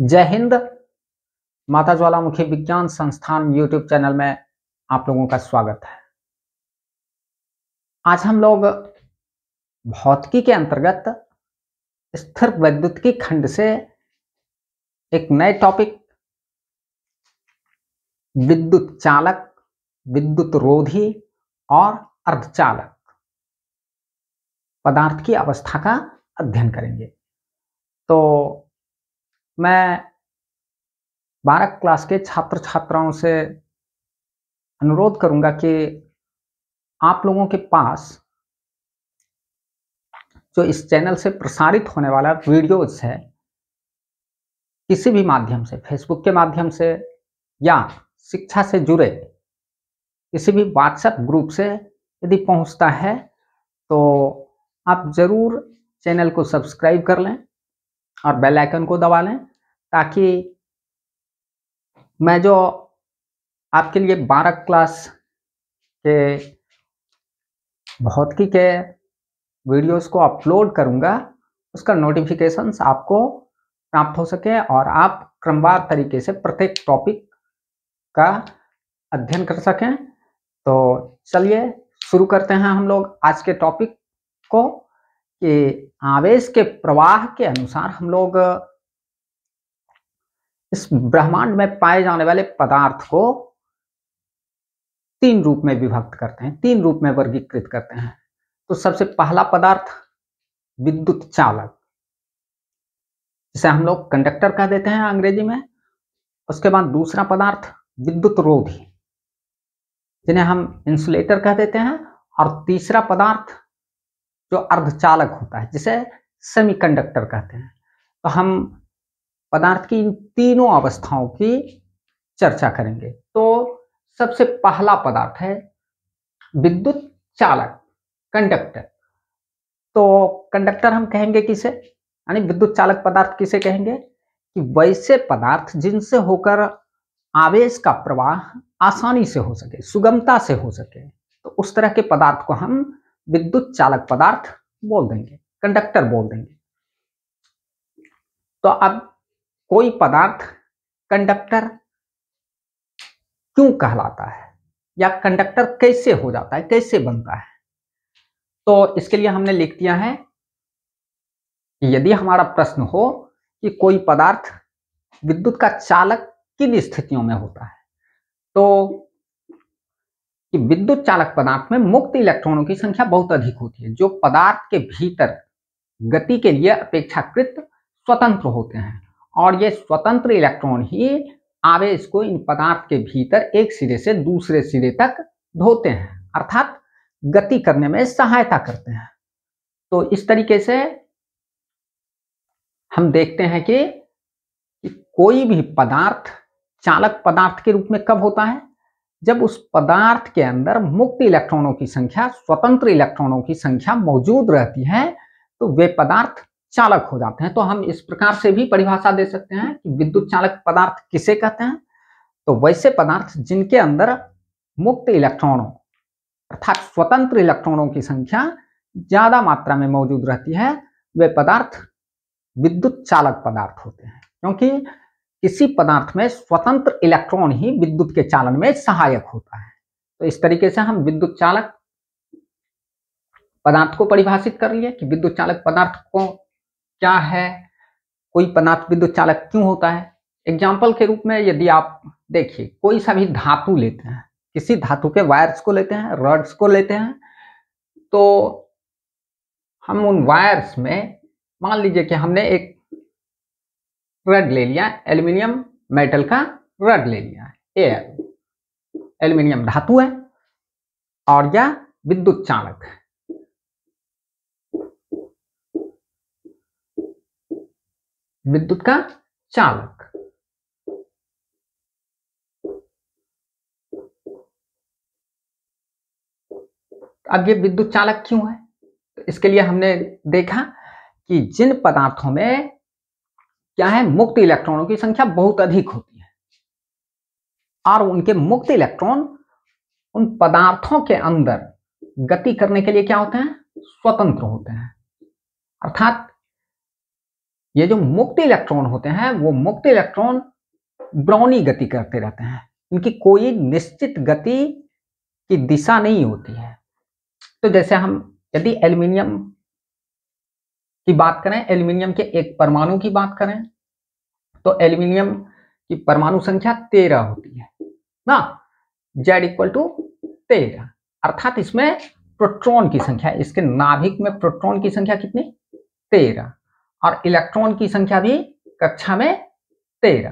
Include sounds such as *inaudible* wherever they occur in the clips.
जय हिंद माता ज्वालामुखी विज्ञान संस्थान यूट्यूब चैनल में आप लोगों का स्वागत है आज हम लोग भौतिकी के अंतर्गत स्थिर वैद्युत की खंड से एक नए टॉपिक विद्युत चालक विद्युत रोधी और अर्धचालक पदार्थ की अवस्था का अध्ययन करेंगे तो मैं बारह क्लास के छात्र छात्राओं से अनुरोध करूंगा कि आप लोगों के पास जो इस चैनल से प्रसारित होने वाला वीडियोज है किसी भी माध्यम से फेसबुक के माध्यम से या शिक्षा से जुड़े किसी भी व्हाट्सएप ग्रुप से यदि पहुंचता है तो आप ज़रूर चैनल को सब्सक्राइब कर लें और बेल आइकन को दबा लें ताकि मैं जो आपके लिए बारह क्लास के भौतिकी के वीडियोस को अपलोड करूंगा उसका नोटिफिकेशंस आपको प्राप्त हो सके और आप क्रमवार तरीके से प्रत्येक टॉपिक का अध्ययन कर सकें तो चलिए शुरू करते हैं हम लोग आज के टॉपिक को कि आवेश के प्रवाह के अनुसार हम लोग इस ब्रह्मांड में पाए जाने वाले पदार्थ को तीन रूप में विभक्त करते हैं तीन रूप में वर्गीकृत करते हैं तो सबसे पहला पदार्थ विद्युत चालक जिसे हम लोग कंडक्टर कह देते हैं अंग्रेजी में उसके बाद दूसरा पदार्थ विद्युत रोधी जिन्हें हम इंसुलेटर कह देते हैं और तीसरा पदार्थ जो अर्धचालक होता है जिसे सेमीकंडक्टर कहते हैं तो हम पदार्थ की इन तीनों अवस्थाओं की चर्चा करेंगे तो सबसे पहला पदार्थ है विद्युत चालक कंडक्टर तो कंडक्टर हम कहेंगे किसे यानी विद्युत चालक पदार्थ किसे कहेंगे कि वैसे पदार्थ जिनसे होकर आवेश का प्रवाह आसानी से हो सके सुगमता से हो सके तो उस तरह के पदार्थ को हम विद्युत चालक पदार्थ बोल देंगे कंडक्टर बोल देंगे तो अब कोई पदार्थ कंडक्टर क्यों कहलाता है या कंडक्टर कैसे हो जाता है कैसे बनता है तो इसके लिए हमने लिख दिया है यदि हमारा प्रश्न हो कि कोई पदार्थ विद्युत का चालक किन स्थितियों में होता है तो कि विद्युत चालक पदार्थ में मुक्त इलेक्ट्रॉनों की संख्या बहुत अधिक होती है जो पदार्थ के भीतर गति के लिए अपेक्षाकृत स्वतंत्र होते हैं और ये स्वतंत्र इलेक्ट्रॉन ही आवेश को इन पदार्थ के भीतर एक सिरे से दूसरे सिरे तक धोते हैं अर्थात गति करने में सहायता करते हैं तो इस तरीके से हम देखते हैं कि, कि कोई भी पदार्थ चालक पदार्थ के रूप में कब होता है जब उस पदार्थ के अंदर मुक्त इलेक्ट्रॉनों की संख्या स्वतंत्र इलेक्ट्रॉनों की संख्या मौजूद रहती है तो वे पदार्थ चालक हो जाते हैं तो हम इस प्रकार से भी परिभाषा दे सकते हैं कि विद्युत चालक पदार्थ किसे कहते हैं तो वैसे पदार्थ जिनके अंदर मुक्त इलेक्ट्रॉनों अर्थात स्वतंत्र इलेक्ट्रॉनों की संख्या ज्यादा मात्रा में मौजूद रहती है वे पदार्थ विद्युत चालक पदार्थ होते हैं क्योंकि किसी पदार्थ में स्वतंत्र इलेक्ट्रॉन ही विद्युत के चालन में सहायक होता है तो इस तरीके से हम विद्युत चालक पदार्थ को परिभाषित कर लिए कि विद्युत चालक पदार्थ को क्या है कोई पदार्थ विद्युत चालक क्यों होता है एग्जाम्पल के रूप में यदि आप देखिए कोई सा भी धातु लेते हैं किसी धातु के वायर्स को लेते हैं रड्स को लेते हैं तो हम उन वायर्स में मान लीजिए कि हमने एक रड ले लिया एल्यूमिनियम मेटल का रड ले लिया एयर एल्यूमिनियम धातु है और यह विद्युत चालक विद्युत का चालक अब ये विद्युत चालक क्यों है तो इसके लिए हमने देखा कि जिन पदार्थों में क्या है मुक्त इलेक्ट्रॉनों की संख्या बहुत अधिक होती है और उनके मुक्त इलेक्ट्रॉन उन पदार्थों के अंदर गति करने के लिए क्या होते हैं स्वतंत्र होते हैं अर्थात ये जो मुक्त इलेक्ट्रॉन होते हैं वो मुक्त इलेक्ट्रॉन ब्राउनी गति करते रहते हैं इनकी कोई निश्चित गति की दिशा नहीं होती है तो जैसे हम यदि एल्युमिनियम की बात करें एल्यूमिनियम के एक परमाणु की बात करें तो एल्यूमिनियम की परमाणु संख्या तेरह होती है ना जेड इक्वल टू तेरह अर्थात इसमें प्रोट्रॉन की संख्या इसके नाभिक में प्रोट्रॉन की संख्या कितनी तेरह और इलेक्ट्रॉन की संख्या भी कक्षा में तेरह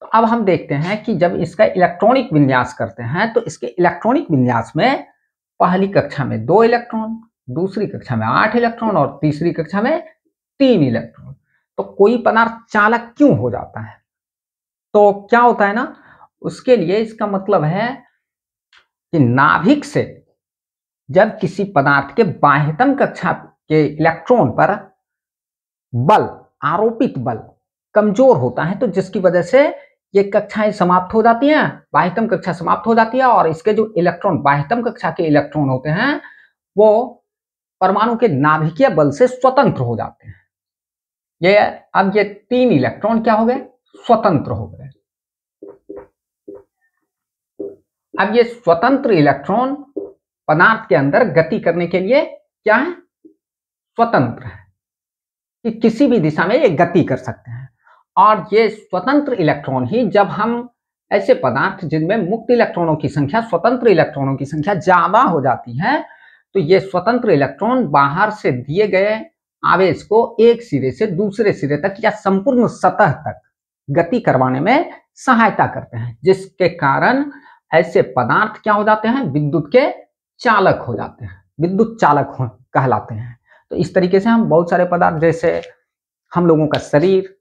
तो अब हम देखते हैं कि जब इसका इलेक्ट्रॉनिक विन्यास करते हैं तो इसके इलेक्ट्रॉनिक विन्यास में पहली कक्षा में दो इलेक्ट्रॉन दूसरी कक्षा में आठ इलेक्ट्रॉन और तीसरी कक्षा में तीन इलेक्ट्रॉन तो कोई पदार्थ चालक क्यों हो जाता है तो क्या होता है ना उसके लिए इसका मतलब है कि नाभिक से जब किसी पदार्थ के बाह्यतम कक्षा के इलेक्ट्रॉन पर बल आरोपित बल कमजोर होता है तो जिसकी वजह से ये कक्षाएं समाप्त हो जाती हैं बाह्यतम कक्षा समाप्त हो जाती है और इसके जो इलेक्ट्रॉन बाह्यतम कक्षा के इलेक्ट्रॉन होते हैं वो परमाणु के नाभिकीय बल से स्वतंत्र हो जाते हैं ये अब ये तीन इलेक्ट्रॉन क्या हो गए स्वतंत्र हो गए अब ये स्वतंत्र इलेक्ट्रॉन पदार्थ के अंदर गति करने के लिए क्या है स्वतंत्र है कि किसी भी दिशा में ये गति कर सकते हैं और ये स्वतंत्र इलेक्ट्रॉन ही जब हम ऐसे पदार्थ जिनमें मुक्त इलेक्ट्रॉनों की संख्या स्वतंत्र इलेक्ट्रॉनों की संख्या ज्यादा हो जाती है तो ये स्वतंत्र इलेक्ट्रॉन बाहर से दिए गए आवेश को एक सिरे से दूसरे सिरे तक या संपूर्ण सतह तक गति करवाने में सहायता करते हैं जिसके कारण ऐसे पदार्थ क्या हो जाते हैं विद्युत के चालक हो जाते हैं विद्युत चालक हो कहलाते हैं तो इस तरीके से हम बहुत सारे पदार्थ जैसे हम लोगों का शरीर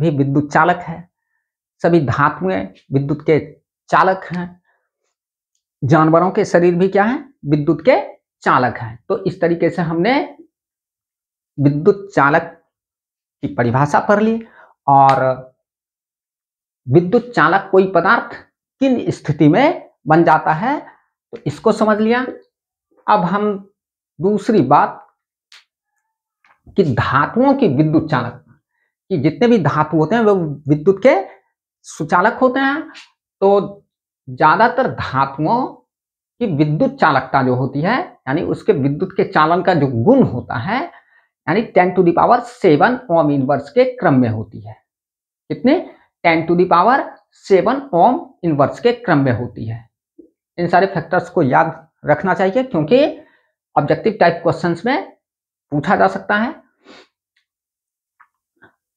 भी विद्युत चालक है सभी धातुएं विद्युत के चालक हैं जानवरों के शरीर भी क्या है विद्युत के चालक है तो इस तरीके से हमने विद्युत चालक की परिभाषा पढ़ ली और विद्युत चालक कोई पदार्थ किन स्थिति में बन जाता है तो इसको समझ लिया अब हम दूसरी बात कि धातुओं की विद्युत चालक कि जितने भी धातु होते हैं वो विद्युत के सुचालक होते हैं तो ज्यादातर धातुओं कि विद्युत चालकता जो होती है यानी उसके विद्युत के चालन का जो गुण होता है यानी ten to the power seven ohm inverse के क्रम में होती है कितने ten to power seven ohm inverse के क्रम में होती है इन सारे फैक्टर्स को याद रखना चाहिए क्योंकि ऑब्जेक्टिव टाइप क्वेश्चन में पूछा जा सकता है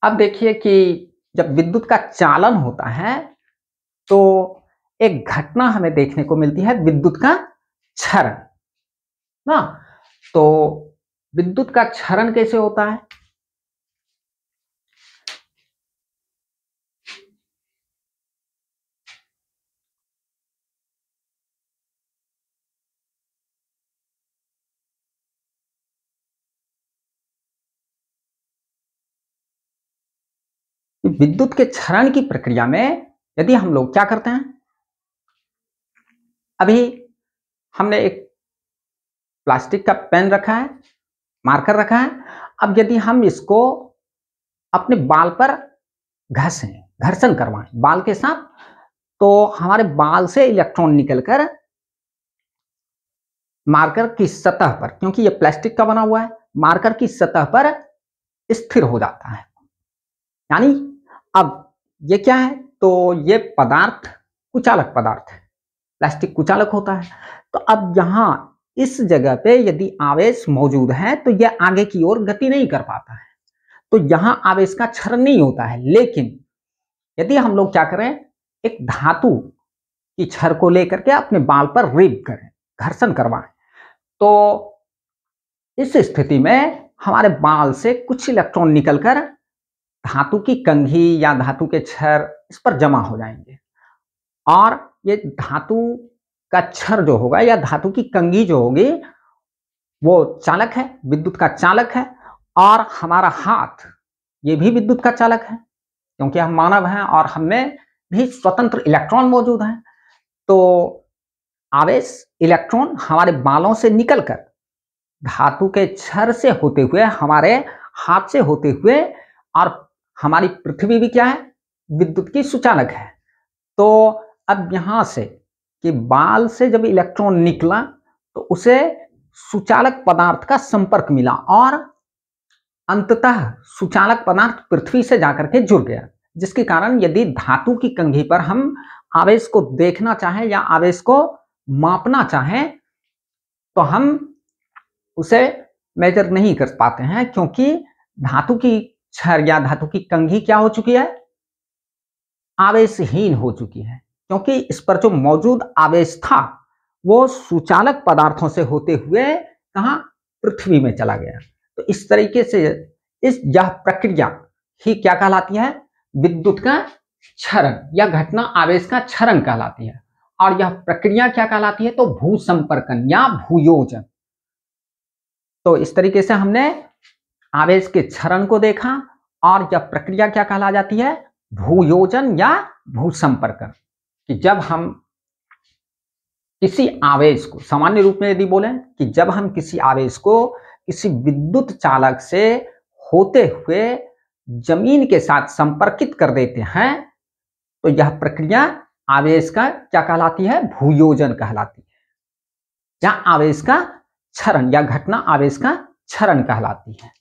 अब देखिए कि जब विद्युत का चालन होता है तो एक घटना हमें देखने को मिलती है विद्युत का क्षरण ना तो विद्युत का क्षरण कैसे होता है विद्युत के क्षरण की प्रक्रिया में यदि हम लोग क्या करते हैं अभी हमने एक प्लास्टिक का पेन रखा है मार्कर रखा है अब यदि हम इसको अपने बाल पर घसें घर्षण करवाएं बाल के साथ तो हमारे बाल से इलेक्ट्रॉन निकलकर मार्कर की सतह पर क्योंकि यह प्लास्टिक का बना हुआ है मार्कर की सतह पर स्थिर हो जाता है यानी अब ये क्या है तो ये पदार्थ कुचालक पदार्थ है प्लास्टिक कुचालक होता है तो अब यहाँ इस जगह पे यदि आवेश मौजूद है तो यह आगे की ओर गति नहीं कर पाता है तो यहां आवेश का क्षरण नहीं होता है लेकिन यदि हम लोग क्या करें एक धातु की छर को लेकर के अपने बाल पर रेप करें घर्षण करवाएं तो इस स्थिति में हमारे बाल से कुछ इलेक्ट्रॉन निकलकर धातु की कंघी या धातु के छर इस पर जमा हो जाएंगे और ये धातु का क्षर जो होगा या धातु की कंगी जो होगी वो चालक है विद्युत का चालक है और हमारा हाथ ये भी विद्युत का चालक है क्योंकि हम मानव हैं और हमें भी स्वतंत्र इलेक्ट्रॉन मौजूद हैं तो आवेश इलेक्ट्रॉन हमारे बालों से निकलकर धातु के क्षर से होते हुए हमारे हाथ से होते हुए और हमारी पृथ्वी भी क्या है विद्युत की सुचालक है तो अब यहां से कि बाल से जब इलेक्ट्रॉन निकला तो उसे सुचालक पदार्थ का संपर्क मिला और अंततः सुचालक पदार्थ पृथ्वी से जाकर के जुड़ गया जिसके कारण यदि धातु की कंघी पर हम आवेश को देखना चाहें या आवेश को मापना चाहें तो हम उसे मेजर नहीं कर पाते हैं क्योंकि धातु की छर या धातु की कंघी क्या हो चुकी है आवेशहीन हो चुकी है क्योंकि इस पर जो मौजूद आवेश था वो सुचालक पदार्थों से होते हुए कहा पृथ्वी में चला गया तो इस तरीके से इस यह प्रक्रिया ही क्या कहलाती है विद्युत का क्षरण या घटना आवेश का क्षरण कहलाती है और यह प्रक्रिया क्या कहलाती है तो भू संपर्कन या भूयोजन तो इस तरीके से हमने आवेश के क्षरण को देखा और यह प्रक्रिया क्या कहला जाती है भूयोजन या भू संपर्कन कि जब हम किसी आवेश को सामान्य रूप में यदि बोलें कि जब हम किसी आवेश को किसी विद्युत चालक से होते हुए जमीन के साथ संपर्कित कर देते हैं तो यह प्रक्रिया आवेश का क्या कहलाती है भूयोजन कहलाती है या आवेश का क्षरण या घटना आवेश का क्षरण कहलाती है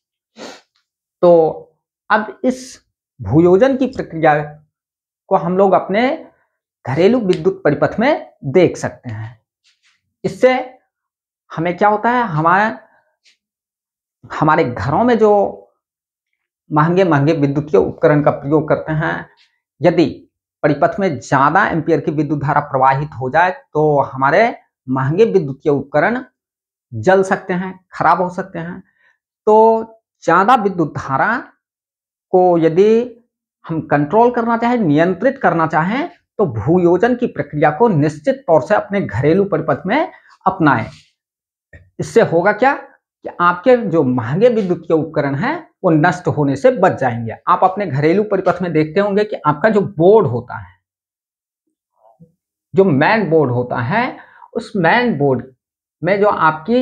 तो अब इस भूयोजन की प्रक्रिया को हम लोग अपने घरेलू विद्युत परिपथ में देख सकते हैं इससे हमें क्या होता है हमारे हमारे घरों में जो महंगे महंगे विद्युत के उपकरण का प्रयोग करते हैं यदि परिपथ में ज़्यादा एम्पियर की विद्युत धारा प्रवाहित हो जाए तो हमारे महंगे विद्युत के उपकरण जल सकते हैं खराब हो सकते हैं तो ज़्यादा विद्युत धारा को यदि हम कंट्रोल करना चाहें नियंत्रित करना चाहें तो भूयोजन की प्रक्रिया को निश्चित तौर से अपने घरेलू परिपथ में अपनाएं इससे होगा क्या कि आपके जो महंगे विद्युत के उपकरण हैं वो नष्ट होने से बच जाएंगे आप अपने घरेलू परिपथ में देखते होंगे कि आपका जो बोर्ड होता है जो मैन बोर्ड होता है उस मैन बोर्ड में जो आपकी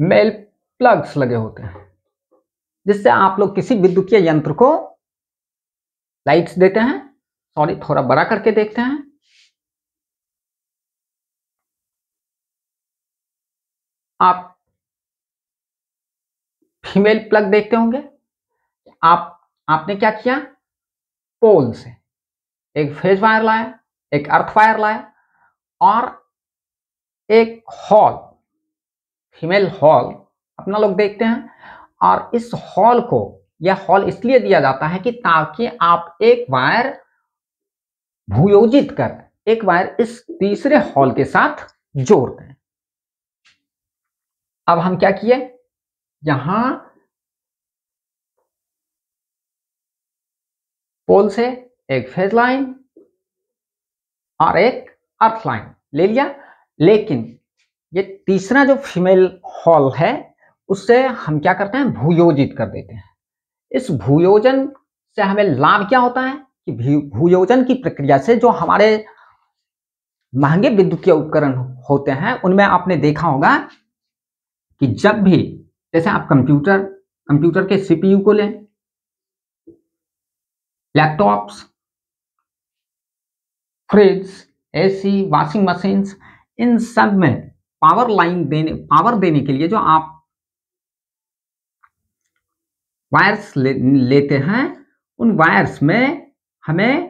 मेल प्लग्स लगे होते हैं जिससे आप लोग किसी विद्युतीय यंत्र को लाइट्स देते हैं सॉरी थोड़ा बड़ा करके देखते हैं आप फीमेल प्लग देखते होंगे आप आपने क्या किया पोल से एक फेज वायर लाया एक अर्थ वायर लाया और एक हॉल फीमेल हॉल अपना लोग देखते हैं और इस हॉल को यह हॉल इसलिए दिया जाता है कि ताकि आप एक वायर भूयोजित कर एक वायर इस तीसरे हॉल के साथ जोड़ दें अब हम क्या किए यहां पोल से एक फेज लाइन और एक अर्थ लाइन ले लिया लेकिन ये तीसरा जो फीमेल हॉल है उससे हम क्या करते हैं भूयोजित कर देते हैं इस भूयोजन से हमें लाभ क्या होता है कि भूयोजन की प्रक्रिया से जो हमारे महंगे विद्युत के उपकरण होते हैं उनमें आपने देखा होगा कि जब भी जैसे आप कंप्यूटर कंप्यूटर के सीपीयू को लें laptops fridge AC washing machines इन सब में पावर लाइन देने पावर देने के लिए जो आप वायर्स ले, लेते हैं उन वायर्स में हमें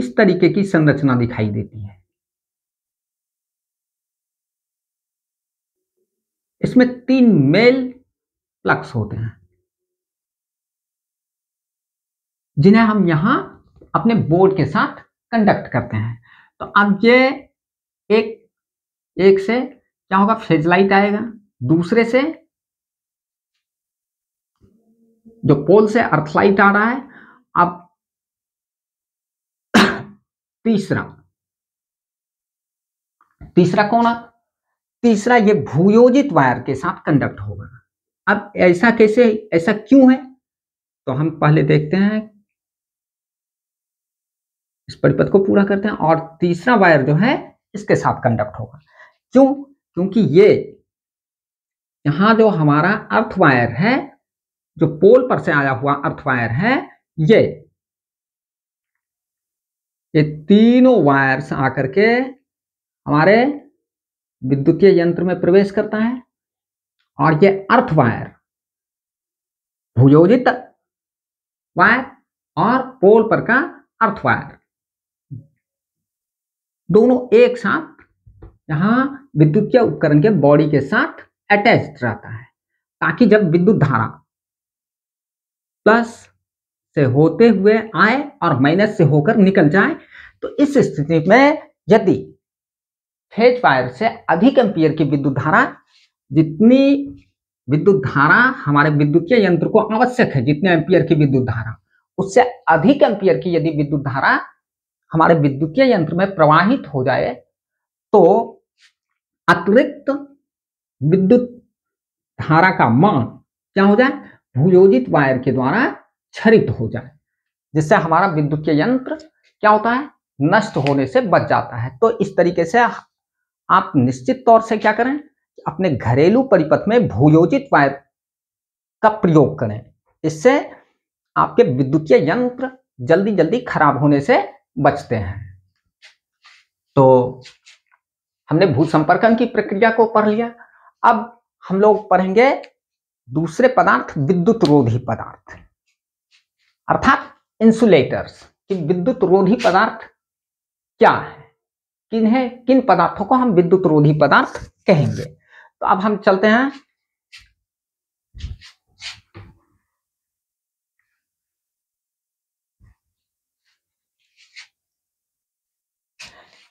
इस तरीके की संरचना दिखाई देती है इसमें तीन मेल प्लक्स होते हैं जिन्हें हम यहां अपने बोर्ड के साथ कंडक्ट करते हैं तो अब ये एक एक से क्या होगा फ्लेज लाइट आएगा दूसरे से जो पोल से अर्थलाइट आ रहा है अब तीसरा तीसरा कौन है तीसरा ये भूयोजित वायर के साथ कंडक्ट होगा अब ऐसा कैसे ऐसा क्यों है तो हम पहले देखते हैं इस परिपथ को पूरा करते हैं और तीसरा वायर जो है इसके साथ कंडक्ट होगा क्यों क्योंकि ये यहां जो हमारा अर्थ वायर है जो पोल पर से आया हुआ अर्थ वायर है ये ये तीनों वायर्स आकर के हमारे विद्युतीय यंत्र में प्रवेश करता है और ये अर्थ वायर भूयोजित वायर और पोल पर का अर्थ वायर दोनों एक साथ यहां विद्युतीय उपकरण के बॉडी के साथ अटैच रहता है ताकि जब विद्युत धारा प्लस से होते हुए आए और माइनस से होकर निकल जाए तो इस स्थिति में यदि फेज वायर से अधिक एम्पियर की विद्युत धारा जितनी विद्युत धारा हमारे विद्युतीय यंत्र को आवश्यक है जितने एम्पियर की विद्युत धारा उससे अधिक एम्पियर की यदि विद्युत धारा हमारे विद्युतीय यंत्र में प्रवाहित हो जाए तो अतिरिक्त विद्युत धारा का मान क्या हो जाए भूयोजित वायर के द्वारा क्षरित हो जाए जिससे हमारा विद्युत यंत्र क्या होता है नष्ट होने से बच जाता है तो इस तरीके से आप निश्चित तौर से क्या करें अपने घरेलू परिपथ में भूयोजित वायर का प्रयोग करें इससे आपके विद्युतीय यंत्र जल्दी जल्दी खराब होने से बचते हैं तो हमने भू संपर्कन की प्रक्रिया को पढ़ लिया अब हम लोग पढ़ेंगे दूसरे पदार्थ विद्युत रोधी पदार्थ अर्थात इंसुलेटर्स कि विद्युत रोधी पदार्थ क्या है किन है किन पदार्थों को हम विद्युत रोधी पदार्थ कहेंगे तो अब हम चलते हैं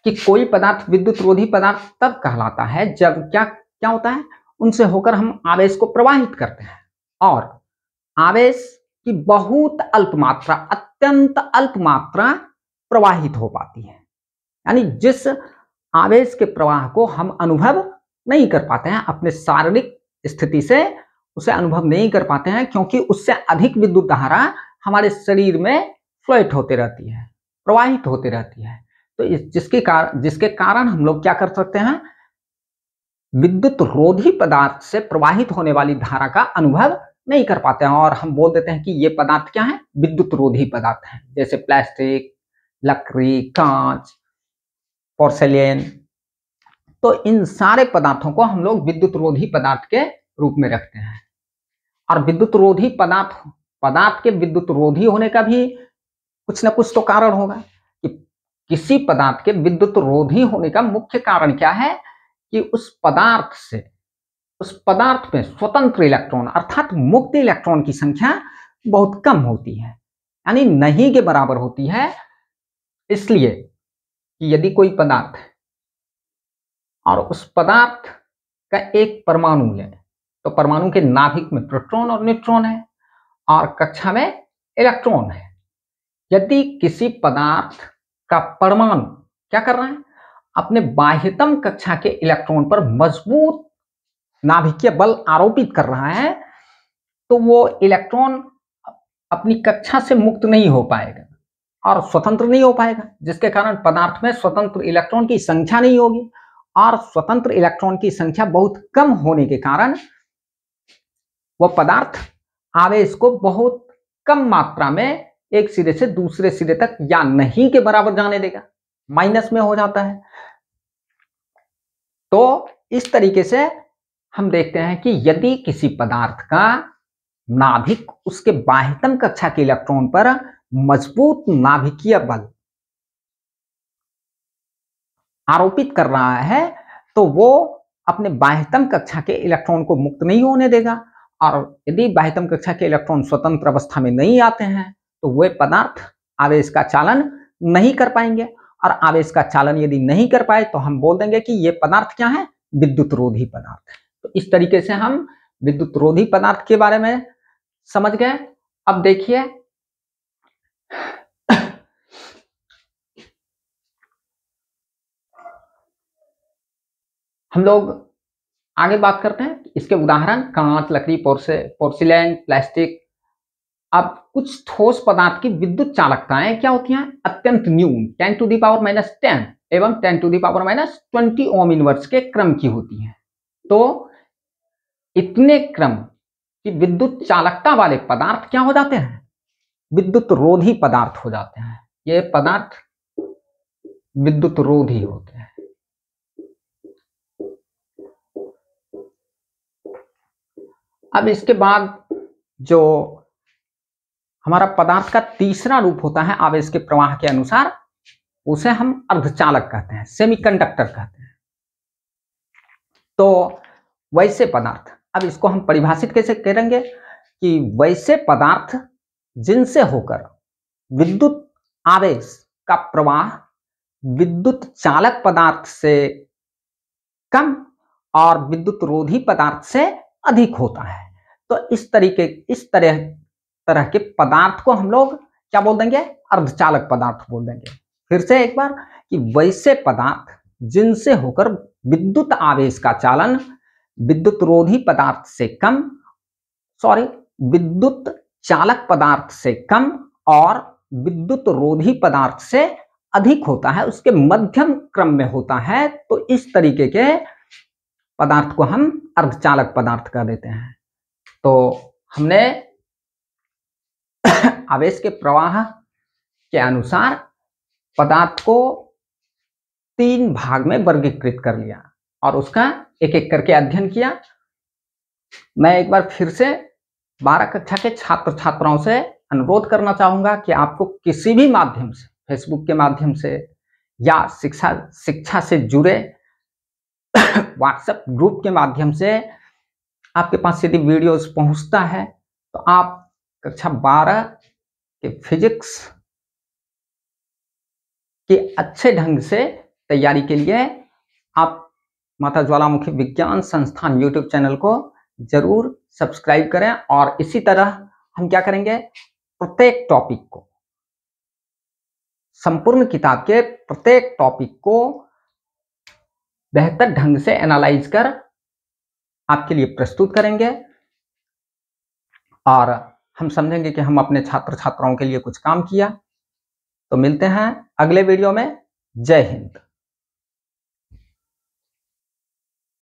कि कोई पदार्थ विद्युत रोधी पदार्थ तब कहलाता है जब क्या क्या होता है उनसे होकर हम आवेश को प्रवाहित करते हैं और आवेश की बहुत अल्प मात्रा अत्यंत अल्प मात्रा प्रवाहित हो पाती है यानी जिस आवेश के प्रवाह को हम अनुभव नहीं कर पाते हैं अपने शारीरिक स्थिति से उसे अनुभव नहीं कर पाते हैं क्योंकि उससे अधिक विद्युत धारा हमारे शरीर में फ्लोट होते रहती है प्रवाहित होते रहती है तो इस जिसके कारण जिसके कारण हम लोग क्या कर सकते हैं विद्युत रोधी पदार्थ से प्रवाहित होने वाली धारा का अनुभव नहीं कर पाते हैं और हम बोल देते हैं कि ये पदार्थ क्या है विद्युत रोधी पदार्थ है जैसे प्लास्टिक लकड़ी कांच पोर्सेलियन तो इन सारे पदार्थों को हम लोग विद्युत रोधी पदार्थ के रूप में रखते हैं और विद्युत रोधी पदार्थ पदार्थ के विद्युत रोधी होने का भी कुछ ना कुछ तो कारण होगा कि किसी पदार्थ के विद्युत रोधी होने का मुख्य कारण क्या है कि उस पदार्थ से उस पदार्थ में स्वतंत्र इलेक्ट्रॉन अर्थात मुक्त इलेक्ट्रॉन की संख्या बहुत कम होती है यानी नहीं के बराबर होती है इसलिए कि यदि कोई पदार्थ और उस पदार्थ का एक परमाणु है तो परमाणु के नाभिक में प्रोटॉन और न्यूट्रॉन है और कक्षा में इलेक्ट्रॉन है यदि किसी पदार्थ का परमाणु क्या कर रहा है अपने बाह्यतम कक्षा के इलेक्ट्रॉन पर मजबूत नाभिकीय बल आरोपित कर रहा है तो वो इलेक्ट्रॉन अपनी कक्षा से मुक्त नहीं हो पाएगा और स्वतंत्र नहीं हो पाएगा जिसके कारण पदार्थ में स्वतंत्र इलेक्ट्रॉन की संख्या नहीं होगी और स्वतंत्र इलेक्ट्रॉन की संख्या बहुत कम होने के कारण वह पदार्थ आवेश को बहुत कम मात्रा में एक सिरे से दूसरे सिरे तक या नहीं के बराबर जाने देगा माइनस में हो जाता है तो इस तरीके से हम देखते हैं कि यदि किसी पदार्थ का नाभिक उसके बाह्यतम कक्षा के इलेक्ट्रॉन पर मजबूत नाभिकीय बल आरोपित कर रहा है तो वो अपने बाह्यतम कक्षा के इलेक्ट्रॉन को मुक्त नहीं होने देगा और यदि बाह्यतम कक्षा के इलेक्ट्रॉन स्वतंत्र अवस्था में नहीं आते हैं तो वे पदार्थ आवेश का चालन नहीं कर पाएंगे और आवेश का चालन यदि नहीं कर पाए तो हम बोल देंगे कि ये पदार्थ क्या है विद्युत रोधी पदार्थ तो इस तरीके से हम विद्युत रोधी पदार्थ के बारे में समझ गए अब देखिए हम लोग आगे बात करते हैं इसके उदाहरण कांच लकड़ी पोर्से पोर्सिलैंड प्लास्टिक अब कुछ ठोस पदार्थ की विद्युत चालकताएं क्या होती हैं अत्यंत न्यून ten to the power minus ten एवं ten to the power minus twenty ohm inverse के क्रम की होती हैं तो इतने क्रम की विद्युत चालकता वाले पदार्थ क्या हो जाते हैं विद्युत रोधी पदार्थ हो जाते हैं ये पदार्थ विद्युत रोधी होते हैं अब इसके बाद जो हमारा पदार्थ का तीसरा रूप होता है आवेश के प्रवाह के अनुसार उसे हम अर्धचालक कहते हैं सेमीकंडक्टर कहते हैं तो वैसे पदार्थ अब इसको हम परिभाषित कैसे करेंगे कि वैसे पदार्थ जिनसे होकर विद्युत आवेश का प्रवाह विद्युत चालक पदार्थ से कम और विद्युत रोधी पदार्थ से अधिक होता है तो इस तरीके इस तरह तरह के पदार्थ को हम लोग क्या बोल देंगे अर्धचालक पदार्थ बोल देंगे फिर से एक बार कि वैसे पदार्थ जिनसे होकर विद्युत आवेश का चालन विद्युत रोधी पदार्थ से कम सॉरी विद्युत चालक पदार्थ से कम और विद्युत रोधी पदार्थ से अधिक होता है उसके मध्यम क्रम में होता है तो इस तरीके के पदार्थ को हम अर्धचालक पदार्थ कर देते हैं तो हमने आवेश के प्रवाह के अनुसार पदार्थ को तीन भाग में वर्गीकृत कर लिया और उसका एक एक करके अध्ययन किया मैं एक बार फिर से बारह कक्षा के छात्र छात्राओं से अनुरोध करना चाहूंगा कि आपको किसी भी माध्यम से फेसबुक के माध्यम से या शिक्षा शिक्षा से जुड़े व्हाट्सएप *coughs* ग्रुप के माध्यम से आपके पास यदि वीडियोस पहुंचता है तो आप कक्षा बारह के फिजिक्स के अच्छे ढंग से तैयारी के लिए आप माता ज्वालामुखी विज्ञान संस्थान यूट्यूब चैनल को जरूर सब्सक्राइब करें और इसी तरह हम क्या करेंगे प्रत्येक टॉपिक को संपूर्ण किताब के प्रत्येक टॉपिक को बेहतर ढंग से एनालाइज कर आपके लिए प्रस्तुत करेंगे और हम समझेंगे कि हम अपने छात्र छात्राओं के लिए कुछ काम किया तो मिलते हैं अगले वीडियो में जय हिंद